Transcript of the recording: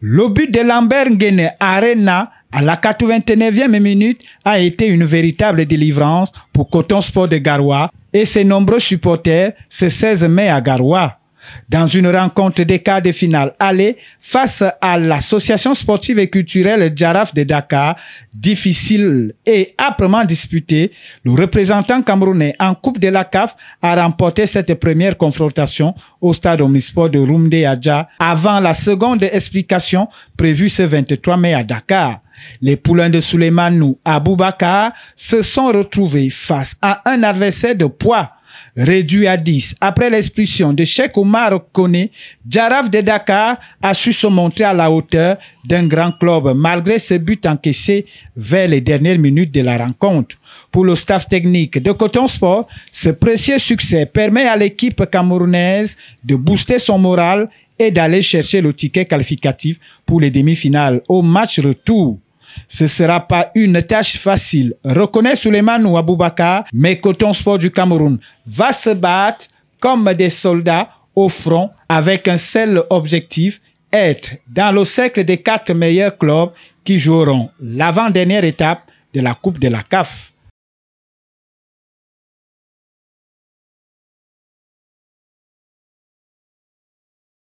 Le but de Lambert Nguene Arena à la 89e minute a été une véritable délivrance pour Coton Sport de Garoua et ses nombreux supporters ce 16 mai à Garoua dans une rencontre des quarts de finale aller face à l'association sportive et culturelle Jaraf de Dakar, difficile et âprement disputée, le représentant camerounais en Coupe de la CAF a remporté cette première confrontation au stade omnisport de Rumde Adja avant la seconde explication prévue ce 23 mai à Dakar. Les poulains de Suleimanou Aboubakar se sont retrouvés face à un adversaire de poids réduit à 10. Après l'expulsion de Cheikh Omar Kone, Jaraf de Dakar a su se montrer à la hauteur d'un grand club malgré ses buts encaissés vers les dernières minutes de la rencontre. Pour le staff technique de Coton Sport, ce précieux succès permet à l'équipe camerounaise de booster son moral et d'aller chercher le ticket qualificatif pour les demi-finales au match retour ce ne sera pas une tâche facile. Reconnaît Suleiman ou Aboubakar, mais Coton Sport du Cameroun va se battre comme des soldats au front avec un seul objectif, être dans le cercle des quatre meilleurs clubs qui joueront l'avant-dernière étape de la Coupe de la CAF.